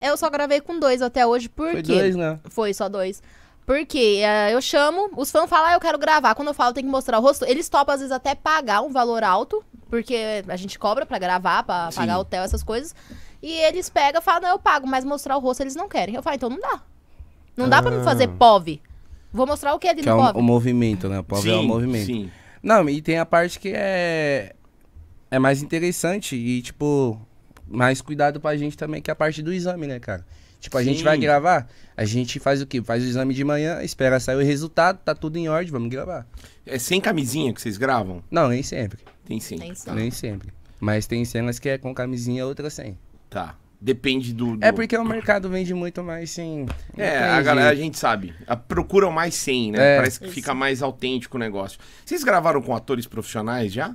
Eu só gravei com dois até hoje, porque... Foi dois, né? Foi, só dois. Porque uh, é, eu chamo, os fãs falam, ah, eu quero gravar. Quando eu falo, tem que mostrar o rosto. Eles topam, às vezes, até pagar um valor alto, porque a gente cobra pra gravar, pra Sim. pagar hotel, essas coisas. E eles pegam e falam, não, eu pago, mas mostrar o rosto eles não querem. Eu falo, então não dá. Não ah. dá pra me fazer ah. POV. Vou mostrar o que ali que é no é de POV. o movimento, né? O POV é sim, é o movimento. Sim. Não, e tem a parte que é. É mais interessante e, tipo, mais cuidado pra gente também, que é a parte do exame, né, cara? Tipo, a Sim. gente vai gravar, a gente faz o quê? Faz o exame de manhã, espera sair o resultado, tá tudo em ordem, vamos gravar. É sem camisinha que vocês gravam? Não, nem sempre. Tem sempre. Tem sempre. Tá. Nem sempre. Mas tem cenas que é com camisinha, outras sem. Tá. Depende do, é do, É porque o mercado vende muito mais sem. É, a galera, a gente sabe. A, procuram mais sem, né? É. Parece que Isso. fica mais autêntico o negócio. Vocês gravaram com atores profissionais já?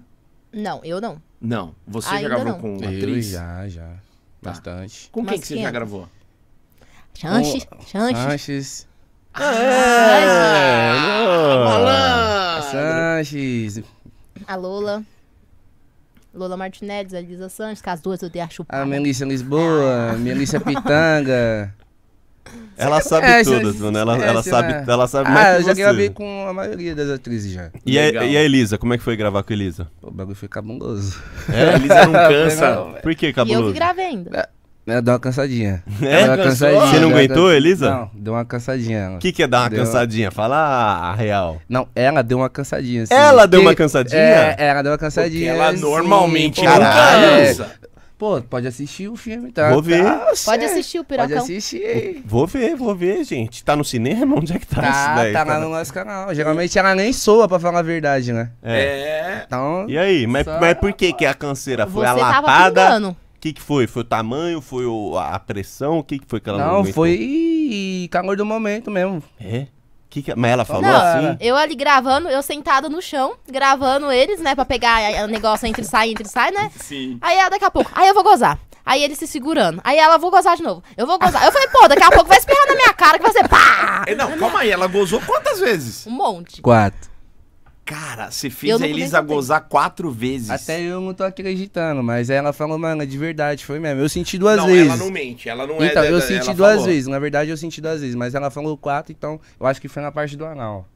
Não, eu não. Não. Você Ainda já gravou não. com eu atriz? Já, já. Tá. Bastante. Com quem que você quem já gravou? Chanches. Oh, com... Chanches. Ah, ah, Sanches. A Lola. Lola Martinez, a Elisa Sanches, que as duas eu dei a chupar. A Melissa Lisboa, Melissa Pitanga. Ela é, sabe é, todas, mano. Ela, é, ela sabe, né? ela sabe ah, mais eu já gravei com a maioria das atrizes já. E a, e a, Elisa, como é que foi gravar com a Elisa? o bagulho foi cabuloso. É, a Elisa não cansa. Não, Por que cabuloso? E eu que gravei ainda. É, é, deu uma cansadinha. É, uma cansadinha. Você não aguentou, Elisa? Não, deu uma cansadinha. O que, que é dar uma deu... cansadinha? Fala a real. Não, ela deu uma cansadinha. Assim. Ela deu uma cansadinha? É, ela deu uma cansadinha. Porque ela assim, normalmente não cansa. Pô, pode assistir o filme, tá? Vou ver. Tá, pode assistir o Pirocão. Pode assistir. Vou ver, vou ver, gente. Tá no cinema? Onde é que tá, tá isso daí? Tá, lá no nosso canal. Geralmente ela nem soa, pra falar a verdade, né? É. é. Então... E aí? Mas, só... mas por que que a canseira foi Você a lapada? O que que foi? Foi o tamanho? Foi o, a pressão? O que que foi que ela Não, foi calor do momento mesmo. É? Que que... É? Mas ela falou não, assim? Eu ali gravando, eu sentada no chão, gravando eles, né? Pra pegar o negócio entre sai, entre sai, né? Sim. Aí ah, daqui a pouco, aí eu vou gozar. Aí ele se segurando. Aí ela, vou gozar de novo. Eu vou gozar. Eu falei, pô, daqui a pouco vai espirrar na minha cara que vai ser pá! Não, calma aí, ela gozou quantas vezes? Um monte. Quatro. Cara, você fez a Elisa gozar quatro vezes. Até eu não tô acreditando, mas ela falou, mano, de verdade, foi mesmo. Eu senti duas não, vezes. Ela não mente, ela não então, é. Então, eu senti duas falou. vezes. Na verdade, eu senti duas vezes, mas ela falou quatro, então eu acho que foi na parte do anal.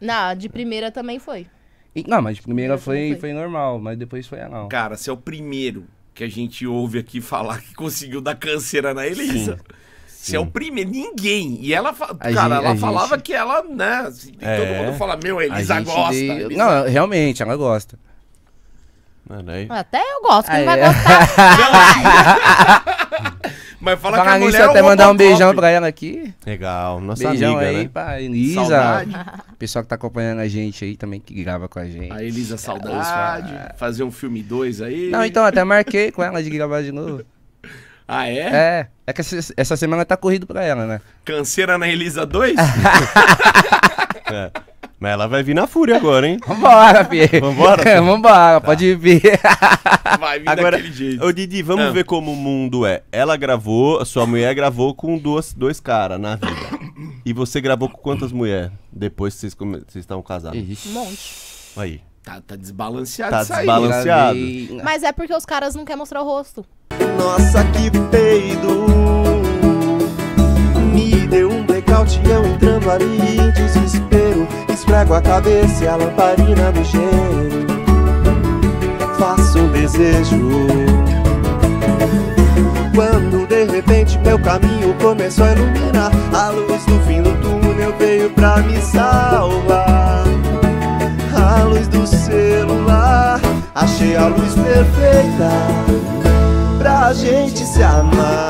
Não, de primeira também foi. E, não, mas de primeira, de foi, foi. foi normal, mas depois foi anal. Cara, você é o primeiro que a gente ouve aqui falar que conseguiu dar câncer na Elisa. Sim. Você é o primeiro. Ninguém. E ela, cara, gente, ela falava gente... que ela, né? Assim, é. Todo mundo fala, meu, a Elisa gosta. De... Elisa... Não, realmente, ela gosta. Mano, aí... Até eu gosto, quem vai é. gostar? Mas fala Falar que a nisso, é até mandar um beijão pra ela aqui. Legal, nossa beijão amiga, aí né? pra Elisa. Saudade. Pessoal que tá acompanhando a gente aí também, que grava com a gente. A Elisa, saudade. Ah. Fazer um filme 2 aí. Não, então, até marquei com ela de gravar de novo. Ah, é? É. É que essa, semana tá corrido pra ela, né? Canseira na Elisa 2? é. Mas ela vai vir na fúria agora, hein? Vambora, Fih. Vambora? Fih? Vambora, tá. pode vir. Vai vir agora, daquele jeito. Ô, Didi, vamos ah. ver como o mundo é. Ela gravou, sua mulher gravou com duas, dois caras na vida. E você gravou com quantas mulheres depois que vocês, estavam casados? Um monte. Aí. Tá, tá desbalanceado tá aí. desbalanceado. Mas é porque os caras não querem mostrar o rosto. Nossa, que peido. noite eu entrando ali em desespero Esfrego a cabeça e a lamparina do gênio Faço um desejo Quando de repente meu caminho começou a iluminar A luz do fim do túnel veio pra me salvar A luz do celular Achei a luz perfeita Pra gente se amar